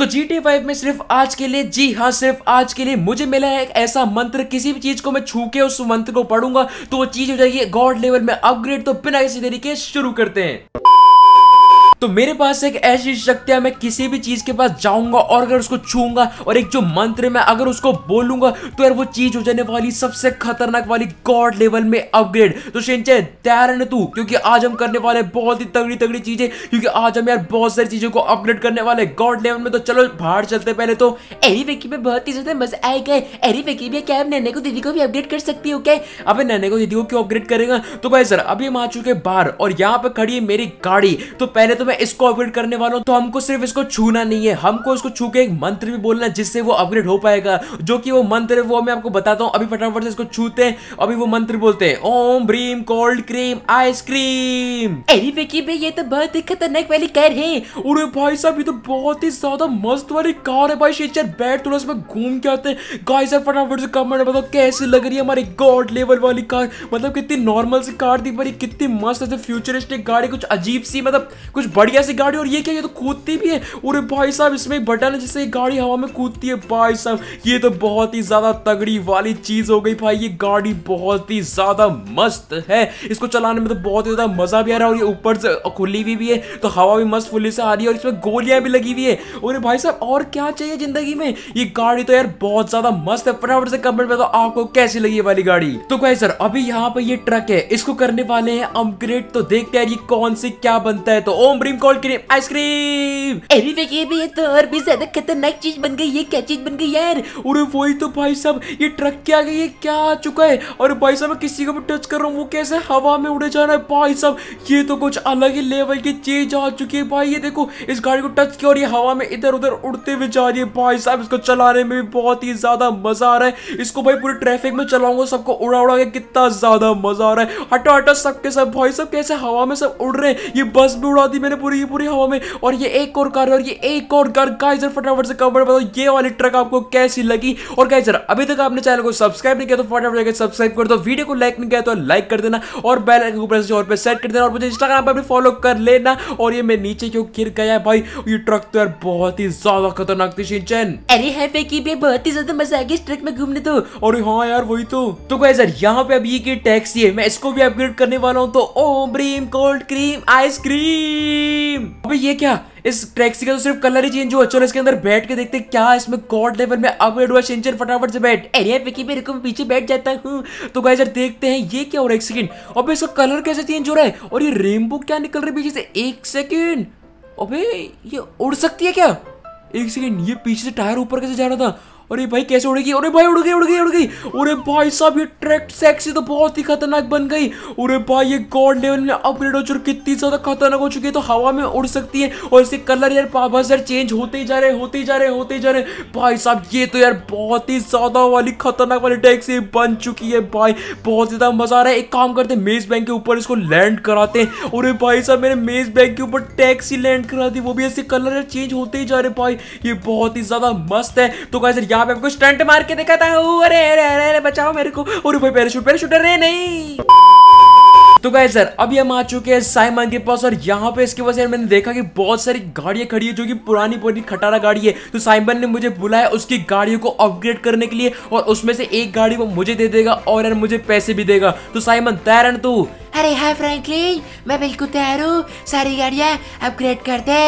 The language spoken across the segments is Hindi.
तो जी फाइव में सिर्फ आज के लिए जी हाँ सिर्फ आज के लिए मुझे मिला है एक ऐसा मंत्र किसी भी चीज को मैं छू के उस मंत्र को पढ़ूंगा तो वो चीज हो जाएगी गॉड लेवल में अपग्रेड तो बिना किसी तरीके शुरू करते हैं तो मेरे पास एक ऐसी शक्ति है मैं किसी भी चीज के पास जाऊंगा और अगर उसको छूंगा और एक जो मंत्र मैं अगर उसको बोलूंगा तो यार वो चीज हो जाने वाली सबसे खतरनाक वाली गॉड लेवल में अपग्रेड तो शेनचे तैयार है तू क्योंकि आज हम करने वाले बहुत ही तगड़ी तगड़ी चीजें क्योंकि आज हम यार बहुत सारी चीजों को अपग्रेड करने वाले गॉड लेवल में तो चलो बाहर चलते पहले तो एरी वेकी में बहुत ही ज्यादा मजा आएगा एरी वेकी में क्या नैने को दीदी को भी अपग्रेड कर सकती हूँ क्या अब नैने को दीदी को क्यों अपग्रेड करेगा तो भाई सर अभी हम आ चुके बाहर और यहाँ पर खड़ी है मेरी गाड़ी तो पहले तो मैं इसको अपग्रेड करने वाला हूँ तो हमको सिर्फ इसको छूना नहीं है हमको इसको छू के एक मंत्र भी बोलना है जिससे वो अपग्रेड हो पाएगा जो कि वो मंत्र है वो मैं आपको बताता हूँ अभी फटाफट से इसको छूते हैं अभी वो मंत्र बोलते हैं ओम ब्रीम कोल्ड क्रीम आइसक्रीम अरे विकी भाई ये तो बहुत ही खतरनाक वाली कार है और भाई साहब ये तो बहुत ही ज्यादा मस्त वाली कार है भाई शेचर बैठ थोड़ा सा घूम के आते हैं गाइस यार फटाफट से कमेंट बताओ कैसे लग रही है हमारी गॉड लेवल वाली कार मतलब कितनी नॉर्मल सी कार थी पर कितनी मस्त ऐसे फ्यूचरिस्टिक गाड़ी कुछ अजीब सी मतलब कुछ बढ़िया सी गाड़ी और ये क्या ये तो कूदती भी है और भाई साहब इसमें एक बटन है जिससे गाड़ी हवा में कूदती है भाई साहब ये तो बहुत ही ज्यादा तगड़ी वाली चीज हो गई भाई ये गाड़ी बहुत ही ज्यादा मस्त है इसको चलाने में तो बहुत ही ज्यादा मजा भी आ रहा है और ये ऊपर से खुली हुई भी, है तो हवा भी मस्त फुली से आ रही है और इसमें गोलियां भी लगी हुई है और भाई साहब और क्या चाहिए जिंदगी में ये गाड़ी तो यार बहुत ज्यादा मस्त है फटाफट से कमेंट में तो आपको कैसी लगी वाली गाड़ी तो भाई सर अभी यहाँ पर ये ट्रक है इसको करने वाले हैं अपग्रेड तो देखते हैं ये कौन सी क्या बनता है तो Om supreme cold cream ice cream अरे वे ये भी है तो और भी ज्यादा खतरनाक चीज बन गई ये क्या चीज बन गई यार और वही तो भाई साहब ये ट्रक के आगे ये क्या आ चुका है और भाई साहब मैं किसी को भी टच कर रहा हूँ वो कैसे हवा में उड़े जा रहा है भाई साहब ये तो कुछ अलग ही लेवल की चीज आ चुकी है भाई ये देखो इस गाड़ी को टच किया और ये हवा में इधर उधर उड़ते हुए जा रही है भाई साहब इसको चलाने में भी बहुत ही ज्यादा मजा आ रहा है इसको भाई पूरे ट्रैफिक में चलाऊंगा सबको उड़ा उड़ा के कितना ज्यादा मजा आ रहा है हटो हटो सबके सब भाई सब कैसे हवा में सब उड़ रहे हैं ये बस भी उड़ा दी मैंने पूरी पूरी हवा में और ये एक और कार और ये एक और कार गाइजर फटाफट से कवर बताओ ये वाली ट्रक आपको कैसी लगी और गाइजर अभी तक आपने चैनल को सब्सक्राइब नहीं किया तो फटाफट जाकर सब्सक्राइब कर दो वीडियो को लाइक नहीं किया तो लाइक कर देना और बेल आइकन को प्रेस और पे सेट कर देना और मुझे इंस्टाग्राम पर भी फॉलो कर लेना और ये मैं नीचे क्यों गिर गया है भाई ये ट्रक तो यार बहुत ही ज्यादा खतरनाक थी सिंचन अरे है पे की भी बहुत ही ज्यादा मजा आ गया इस ट्रक में घूमने तो और हाँ यार वही तो तो गाइजर यहाँ पे अभी की टैक्सी है मैं इसको भी अपग्रेड करने वाला हूँ तो ओम ब्रीम कोल्ड क्रीम आइसक्रीम टीम अबे ये क्या इस टैक्सी का तो सिर्फ कलर ही चेंज हुआ चलो इसके अंदर बैठ के देखते क्या इसमें गॉड लेवल में अपग्रेड हुआ शिंचन फटाफट से बैठ अरे विकी मेरे को पीछे बैठ जाता हूँ तो गाइस यार देखते हैं ये क्या हो रहा है एक सेकंड अबे इसका कलर कैसे चेंज हो रहा है और ये रेनबो क्या निकल रही है पीछे से एक सेकंड अबे ये उड़ सकती है क्या एक सेकंड ये पीछे से टायर ऊपर कैसे जा रहा था अरे भाई कैसे उड़ेगी अरे भाई उड़ गई उड़ गई उड़ गई अरे भाई साहब ये ट्रैक सेक्सी तो बहुत ही खतरनाक बन गई अरे भाई ये गॉड लेवल में अपग्रेड हो चुकी कितनी ज्यादा खतरनाक हो चुकी है तो हवा में उड़ सकती है और इसके कलर यार पावर यार चेंज होते ही जा रहे होते ही जा रहे होते ही जा रहे भाई साहब ये तो यार बहुत ही ज्यादा वाली खतरनाक वाली टैक्स बन चुकी है भाई बहुत ज्यादा मजा आ रहा है एक काम करते हैं मेज बैंक के ऊपर इसको लैंड कराते हैं और भाई साहब मेरे मेज बैंक के ऊपर टैक्सी लैंड करा दी वो भी ऐसे कलर यार चेंज होते ही जा रहे भाई ये बहुत ही ज्यादा मस्त है तो क्या यहाँ पे कुछ टंट मार के देखा था अरे अरे अरे अरे बचाओ मेरे को और भाई पैराशूट पैराशूट अरे नहीं तो गए सर अभी हम आ चुके हैं साइमन के पास और यहाँ पे इसके वजह मैंने देखा कि बहुत सारी गाड़ियां खड़ी है जो कि पुरानी पुरानी खटारा गाड़ी है तो साइमन ने मुझे बुलाया उसकी गाड़ियों को अपग्रेड करने के लिए और उसमें से एक गाड़ी वो मुझे दे देगा और यार मुझे पैसे भी देगा तो साइमन तैरन तू अरे हाय फ्रैंकलिन मैं बिल्कुल तैयार हूँ सारी गाड़ियाँ अपग्रेड कर दे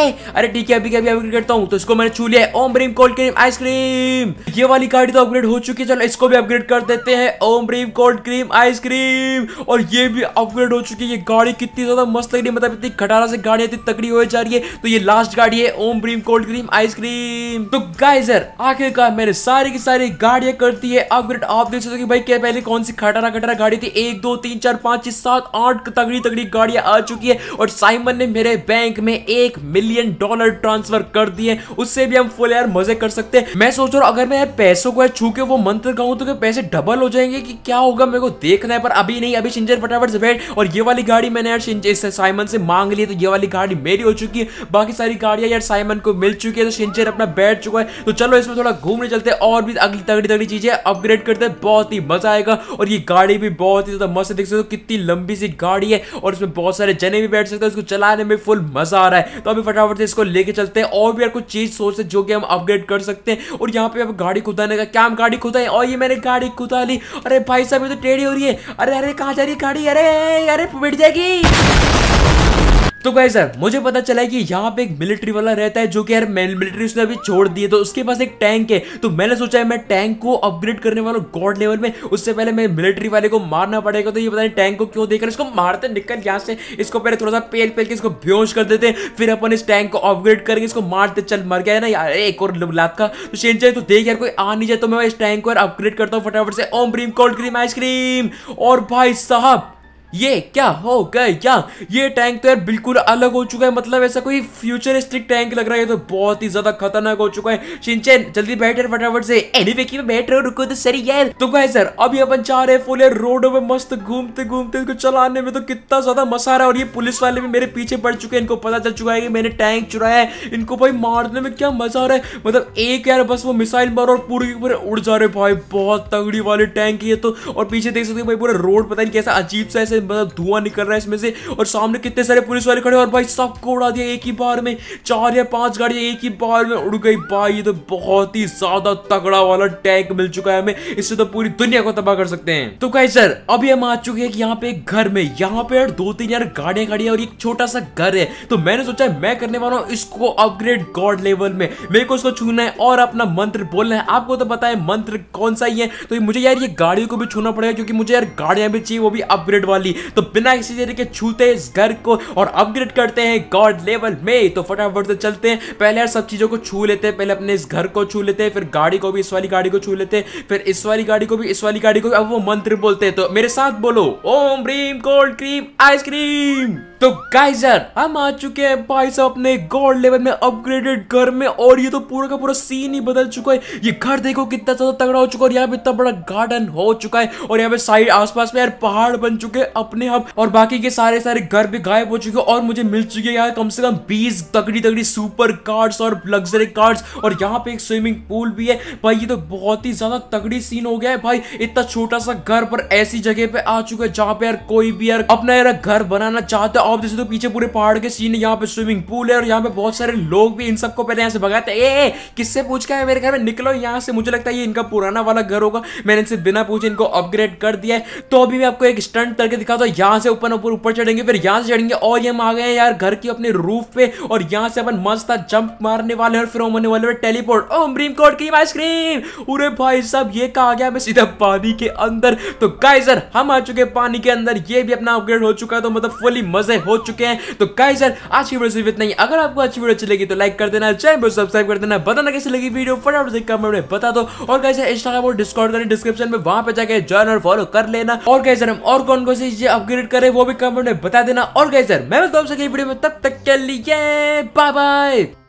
अरे ठीक है अभी अभी अपग्रेड करता हूँ तो इसको मैंने छू लिया ओम ब्रीम कोल्ड क्रीम आइसक्रीम ये वाली गाड़ी तो अपग्रेड हो चुकी है चलो इसको भी अपग्रेड कर देते हैं ओम ब्रीम कोल्ड क्रीम आइसक्रीम और ये भी अपग्रेड हो चुकी है ये गाड़ी कितनी ज्यादा मस्त लग रही है मतलब इतनी खटारा से गाड़ी इतनी तकड़ी हो जा रही है तो ये लास्ट गाड़ी है ओम ब्रीम कोल्ड क्रीम आइसक्रीम तो गाइजर आखिरकार मेरे सारी की सारी गाड़ियां करती है अपग्रेड आप देख सकते हो कि भाई क्या पहले कौन सी खटारा खटारा गाड़ी थी एक दो तीन चार पांच छह सात आठ तगड़ी तगड़ी गाड़ियां आ चुकी है और साइमन ने मेरे बैंक में एक मिलियन डॉलर ट्रांसफर कर दिए उससे भी हम फुल यार मजे कर सकते हैं मैं सोच रहा हूँ अगर मैं यार पैसों को छू के वो मंत्र गाऊं तो पैसे डबल हो जाएंगे कि क्या होगा मेरे को देखना है पर अभी नहीं अभी शिंजर फटाफट से बैठ और ये वाली गाड़ी मैंने यार साइमन से मांग ली तो ये वाली गाड़ी मेरी हो चुकी है बाकी सारी गाड़ियां यार साइमन को मिल चुकी है तो शिंचर अपना बैठ चुका है तो चलो इसमें थोड़ा घूमने चलते हैं और भी अगली तगड़ी तगड़ी चीजें अपग्रेड करते हैं बहुत ही मजा आएगा और ये गाड़ी भी बहुत ही ज्यादा मस्त देख सकते हो तो कितनी लंबी सी गाड़ी है और इसमें बहुत सारे जने भी बैठ सकते हैं उसको चलाने में फुल मजा आ रहा है तो अभी फटाफट से इसको लेके चलते हैं और भी यार कुछ चीज सोच जो कि हम अपग्रेड कर सकते हैं और यहाँ पे अब गाड़ी खुदाने का क्या हम गाड़ी खुदाए और ये मैंने गाड़ी खुदा ली अरे भाई साहब ये तो टेढ़ी हो रही है अरे अरे कहाँ जा रही है गाड़ी अरे अरे बैठ जाएगी तो गए सर मुझे पता चला है कि यहाँ पे एक मिलिट्री वाला रहता है जो कि यार मिलिट्री उसने अभी छोड़ दिए तो उसके पास एक टैंक है तो मैंने सोचा है मैं टैंक को अपग्रेड करने वाला गॉड लेवल में उससे पहले मैं मिलिट्री वाले को मारना पड़ेगा तो ये पता नहीं टैंक को क्यों देकर इसको मारते निकल यहाँ से इसको पहले थोड़ा सा पेल पेल के इसको बेहोश कर देते फिर अपन इस टैंक को अपग्रेड करेंगे इसको मारते चल मर गया ना यार एक और लाद का तो शेन चाहिए तो देख यार कोई आ नहीं जाए तो मैं इस टैंक को अपग्रेड करता हूँ फटाफट से ओम ब्रीम कोल्ड क्रीम आइसक्रीम और भाई साहब ये क्या हो गए क्या ये टैंक तो यार बिल्कुल अलग हो चुका है मतलब ऐसा कोई फ्यूचरिस्टिक टैंक लग रहा है तो बहुत ही ज्यादा खतरनाक हो चुका है शिंचन जल्दी बैठे फटाफट से एनीवे की बैठ रहे हो रुको तो सर यार तो गाइस सर अभी अपन जा रहे फुल रोड रोडों मस्त घूमते घूमते इसको चलाने में तो कितना ज्यादा मसा रहा है और ये पुलिस वाले भी मेरे पीछे पड़ चुके हैं इनको पता चल चुका है कि मैंने टैंक चुराया है इनको भाई मारने में क्या मजा आ रहा है मतलब एक यार बस वो मिसाइल मारो और पूरी पूरे उड़ जा रहे भाई बहुत तगड़ी वाले टैंक ये तो और पीछे देख सकते हो भाई पूरा रोड पता नहीं कैसा अजीब सा ऐसे मतलब धुआं निकल रहा है इसमें से और सामने कितने सारे पुलिस वाले खड़े और भाई सबको उड़ा दिया एक ही बार में चार या पांच गाड़ियां एक ही बार में उड़ गई भाई ये तो बहुत ही ज्यादा तगड़ा वाला टैंक मिल चुका है हमें इससे तो पूरी दुनिया को तबाह कर सकते हैं तो कहीं सर अभी हम आ चुके हैं यहाँ पे एक घर में यहाँ पे दो तीन यार गाड़ियां खड़ी है और एक छोटा सा घर है तो मैंने सोचा मैं करने वाला हूँ इसको अपग्रेड गॉड लेवल में मेरे को उसको छूना है और अपना मंत्र बोलना है आपको तो पता है मंत्र कौन सा ही है तो मुझे यार ये गाड़ियों को भी छूना पड़ेगा क्योंकि मुझे यार गाड़ियां भी चाहिए वो भी अपग्रेड वाली होगी तो बिना किसी तरीके छूते इस घर को और अपग्रेड करते हैं गॉड लेवल में तो फटाफट से चलते हैं पहले यार सब चीज़ों को छू लेते हैं पहले अपने इस घर को छू लेते हैं फिर गाड़ी को भी इस वाली गाड़ी को छू लेते हैं फिर इस वाली गाड़ी को भी इस वाली गाड़ी को अब वो मंत्र बोलते हैं तो मेरे साथ बोलो ओम रीम कोल्ड क्रीम आइसक्रीम तो गाइजर हम आ चुके हैं भाई साहब अपने गॉड लेवल में अपग्रेडेड घर में और ये तो पूरा का पूरा सीन ही बदल चुका है ये घर देखो कितना ज्यादा तगड़ा हो चुका है और यहाँ पे इतना बड़ा गार्डन हो चुका है और यहाँ पे साइड आसपास में यार पहाड़ बन चुके हैं अपने आप और बाकी के सारे सारे घर भी गायब हो चुके और मुझे मिल चुके हैं यहाँ कम से कम बीस तगड़ी तगड़ी सुपर कार्ड्स और लग्जरी कार्ड्स और यहाँ पे एक स्विमिंग पूल भी है भाई ये तो बहुत ही ज्यादा तगड़ी सीन हो गया है भाई इतना छोटा सा घर पर ऐसी जगह पे आ चुका है जहाँ पे यार कोई भी यार अपना यार घर बनाना चाहता है आप जैसे तो पीछे पूरे पहाड़ के सीन यहाँ पे स्विमिंग पूल है और यहाँ पे बहुत सारे लोग भी इन सबको पहले यहाँ से भगाते ए किससे पूछ के मेरे घर में निकलो यहाँ से मुझे लगता है ये इनका पुराना वाला घर होगा मैंने इनसे बिना पूछे इनको अपग्रेड कर दिया है तो अभी मैं आपको एक स्टंट करके दिखा देखा तो यहाँ से ऊपर ऊपर ऊपर चढ़ेंगे फिर यहाँ से चढ़ेंगे और ये हम आ गए यार घर की अपने रूफ पे और यहाँ से अपन मस्त जंप मारने वाले और फिर होने वाले टेलीपोर्ट ओम कोर्ट की आइसक्रीम उरे भाई साहब ये कहा गया मैं सीधा पानी के अंदर तो गाइजर हम आ चुके हैं पानी के अंदर ये भी अपना अपग्रेड हो चुका है तो मतलब फुली मजे हो चुके हैं तो गाइजर आज की वीडियो सिर्फ नहीं अगर आपको अच्छी वीडियो अच्छी लगी तो लाइक कर देना चैनल सब्सक्राइब कर देना बताना कैसी लगी वीडियो फटाफट से कमेंट में बता दो और कैसे इंस्टाग्राम और डिस्काउंट करें डिस्क्रिप्शन में वहां पे जाकर ज्वाइन और फॉलो कर लेना और कैसे हम और कौन कौन सी चीजें अपग्रेड करें वो भी कमेंट में बता देना और गए सर मैं वीडियो में तब तक के लिए बाय बाय